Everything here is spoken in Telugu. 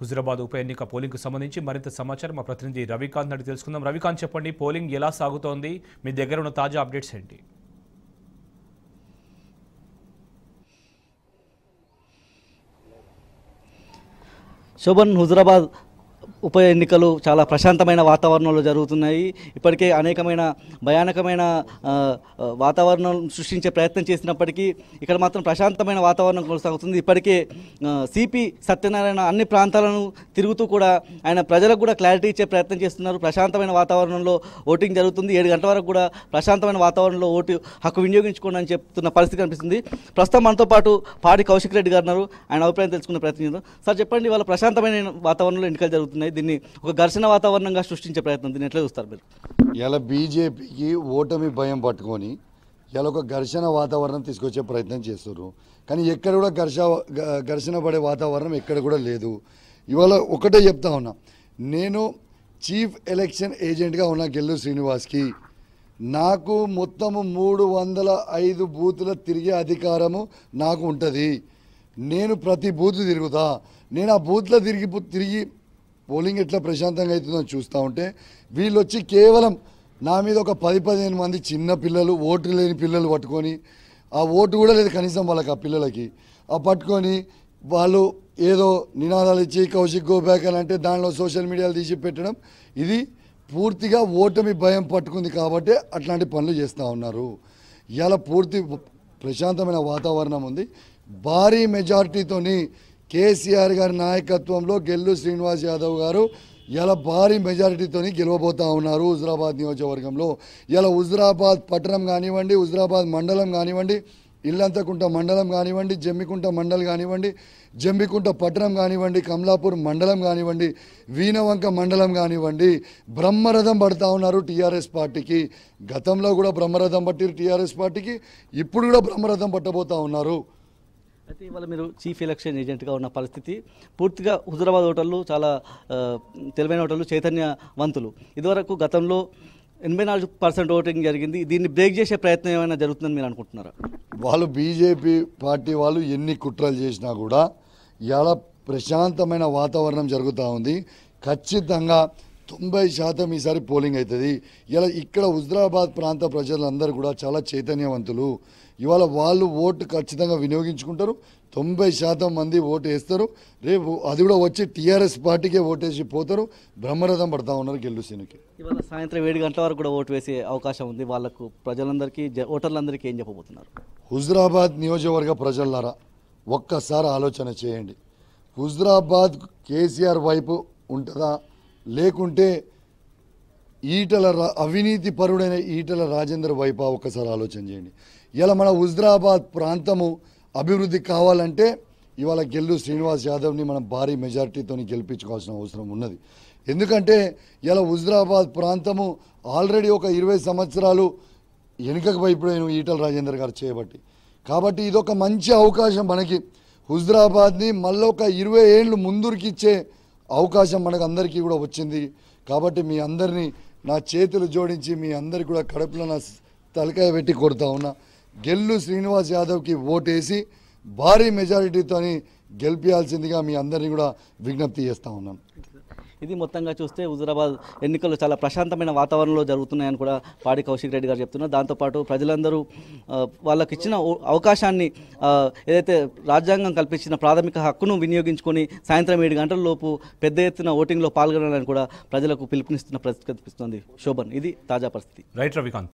హుజరాబాద్ ఉప ఎన్నిక కు సంబంధించి మరింత సమాచారం మా ప్రతినిధి రవికాంత్ నాటి తెలుసుకుందాం రవికాంత్ చెప్పండి పోలింగ్ ఎలా సాగుతోంది మీ దగ్గర ఉన్న తాజా అప్డేట్స్ ఏంటి శోభన్ హుజరాబాద్ ఉప ఎన్నికలు చాలా ప్రశాంతమైన వాతావరణంలో జరుగుతున్నాయి ఇప్పటికే అనేకమైన భయానకమైన వాతావరణం సృష్టించే ప్రయత్నం చేసినప్పటికీ ఇక్కడ మాత్రం ప్రశాంతమైన వాతావరణం కొనసాగుతుంది ఇప్పటికే సిపి సత్యనారాయణ అన్ని ప్రాంతాలను తిరుగుతూ కూడా ఆయన ప్రజలకు కూడా క్లారిటీ ఇచ్చే ప్రయత్నం చేస్తున్నారు ప్రశాంతమైన వాతావరణంలో ఓటింగ్ జరుగుతుంది ఏడు గంటల వరకు కూడా ప్రశాంతమైన వాతావరణంలో ఓటు హక్కు వినియోగించుకోండి అని చెప్తున్న పరిస్థితి కనిపిస్తుంది ప్రస్తుతం మనతో పాటు పాడి కౌశిక్ రెడ్డి గారు ఆయన అభిప్రాయం తెలుసుకునే ప్రయత్నం చేద్దాం సార్ చెప్పండి వాళ్ళ ప్రశాంతమైన వాతావరణంలో ఎన్నికలు జరుగుతున్నాయి ఉన్నాయి దీన్ని ఒక ఘర్షణ వాతావరణంగా సృష్టించే ప్రయత్నం దీన్ని ఎట్లా చూస్తారు మీరు ఇలా బీజేపీకి ఓటమి భయం పట్టుకొని ఇలా ఒక ఘర్షణ వాతావరణం తీసుకొచ్చే ప్రయత్నం చేస్తారు కానీ ఎక్కడ కూడా ఘర్ష ఘర్షణ పడే వాతావరణం ఎక్కడ కూడా లేదు ఇవాళ ఒకటే చెప్తా ఉన్నా నేను చీఫ్ ఎలక్షన్ ఏజెంట్గా ఉన్న గెల్లు శ్రీనివాస్కి నాకు మొత్తము మూడు వందల ఐదు బూతుల తిరిగే అధికారము నాకు ఉంటుంది నేను ప్రతి బూత్ తిరుగుతా నేను ఆ బూత్లో తిరిగి తిరిగి పోలింగ్ ఎట్లా ప్రశాంతంగా అవుతుందని చూస్తూ ఉంటే వీళ్ళు వచ్చి కేవలం నా మీద ఒక పది పదిహేను మంది చిన్న పిల్లలు ఓటు లేని పిల్లలు పట్టుకొని ఆ ఓటు కూడా లేదు కనీసం వాళ్ళకి ఆ పిల్లలకి ఆ పట్టుకొని వాళ్ళు ఏదో నినాదాలు ఇచ్చి కౌశిక్ గోబ్యాక్ అని అంటే దానిలో సోషల్ మీడియాలు తీసి పెట్టడం ఇది పూర్తిగా ఓటమి భయం పట్టుకుంది కాబట్టి అట్లాంటి పనులు చేస్తూ ఉన్నారు ఇలా పూర్తి ప్రశాంతమైన వాతావరణం ఉంది భారీ మెజార్టీతోని కేసీఆర్ గారి నాయకత్వంలో గెల్లు శ్రీనివాస్ యాదవ్ గారు ఇలా భారీ మెజారిటీతో గెలవబోతూ ఉన్నారు హుజరాబాద్ నియోజకవర్గంలో ఇలా హుజరాబాద్ పట్టణం కానివ్వండి హుజరాబాద్ మండలం కానివ్వండి ఇల్లంతకుంట మండలం కానివ్వండి జమ్మికుంట మండలం కానివ్వండి జమ్మికుంట పట్టణం కానివ్వండి కమలాపూర్ మండలం కానివ్వండి వీణవంక మండలం కానివ్వండి బ్రహ్మరథం పడుతూ ఉన్నారు టీఆర్ఎస్ పార్టీకి గతంలో కూడా బ్రహ్మరథం పట్టిరు టీఆర్ఎస్ పార్టీకి ఇప్పుడు కూడా బ్రహ్మరథం పట్టబోతూ ఉన్నారు అయితే ఇవాళ మీరు చీఫ్ ఎలక్షన్ ఏజెంట్గా ఉన్న పరిస్థితి పూర్తిగా హుజరాబాద్ హోటళ్ళు చాలా తెలివైన ఓటర్లు చైతన్యవంతులు ఇదివరకు గతంలో ఎనభై నాలుగు పర్సెంట్ ఓటింగ్ జరిగింది దీన్ని బ్రేక్ చేసే ప్రయత్నం ఏమైనా జరుగుతుందని మీరు అనుకుంటున్నారా వాళ్ళు బీజేపీ పార్టీ వాళ్ళు ఎన్ని కుట్రలు చేసినా కూడా ఇలా ప్రశాంతమైన వాతావరణం జరుగుతూ ఉంది ఖచ్చితంగా తొంభై శాతం ఈసారి పోలింగ్ అవుతుంది ఇలా ఇక్కడ హుజరాబాద్ ప్రాంత ప్రజలందరూ కూడా చాలా చైతన్యవంతులు ఇవాళ వాళ్ళు ఓటు ఖచ్చితంగా వినియోగించుకుంటారు తొంభై శాతం మంది ఓటు వేస్తారు రేపు అది కూడా వచ్చి టీఆర్ఎస్ పార్టీకే ఓటేసి పోతారు బ్రహ్మరథం పడతా ఉన్నారు గెలుసీనికి ఇవాళ సాయంత్రం ఏడు గంటల వరకు కూడా ఓటు వేసే అవకాశం ఉంది వాళ్ళకు ప్రజలందరికీ ఓటర్లందరికీ ఏం చెప్పబోతున్నారు హుజరాబాద్ నియోజకవర్గ ప్రజలారా ఒక్కసారి ఆలోచన చేయండి హుజరాబాద్ కేసీఆర్ వైపు ఉంటుందా లేకుంటే ఈటల రా అవినీతి పరుడైన ఈటల రాజేంద్ర వైపా ఒకసారి ఆలోచన చేయండి ఇలా మన హుజరాబాద్ ప్రాంతము అభివృద్ధి కావాలంటే ఇవాళ గెల్లు శ్రీనివాస్ యాదవ్ని మనం భారీ మెజార్టీతో గెలిపించుకోవాల్సిన అవసరం ఉన్నది ఎందుకంటే ఇలా హుజరాబాద్ ప్రాంతము ఆల్రెడీ ఒక ఇరవై సంవత్సరాలు వెనుకకు భయపడాను ఈటల రాజేందర్ గారు చేయబట్టి కాబట్టి ఇదొక మంచి అవకాశం మనకి హుజరాబాద్ని మళ్ళీ ఒక ఇరవై ఏళ్ళు ముందుకిచ్చే అవకాశం మనకు అందరికీ కూడా వచ్చింది కాబట్టి మీ అందరినీ నా చేతులు జోడించి మీ అందరికి కూడా కడుపులో నా తలకాయ పెట్టి కొడతా ఉన్నా గెల్లు శ్రీనివాస్ యాదవ్కి ఓటేసి భారీ మెజారిటీతో గెలిపించాల్సిందిగా మీ అందరినీ కూడా విజ్ఞప్తి చేస్తూ ఉన్నాను ఇది మొత్తంగా చూస్తే హుజురాబాద్ ఎన్నికలు చాలా ప్రశాంతమైన వాతావరణంలో జరుగుతున్నాయని కూడా పాడి కౌశిక్ రెడ్డి గారు చెప్తున్నారు దాంతోపాటు ప్రజలందరూ వాళ్ళకి ఇచ్చిన అవకాశాన్ని ఏదైతే రాజ్యాంగం కల్పించిన ప్రాథమిక హక్కును వినియోగించుకొని సాయంత్రం ఏడు గంటల లోపు పెద్ద ఎత్తున ఓటింగ్లో పాల్గొనాలని కూడా ప్రజలకు పిలుపునిస్తున్న పరిస్థితి కనిపిస్తుంది శోభన్ ఇది తాజా పరిస్థితి రైట్ రవికాంత్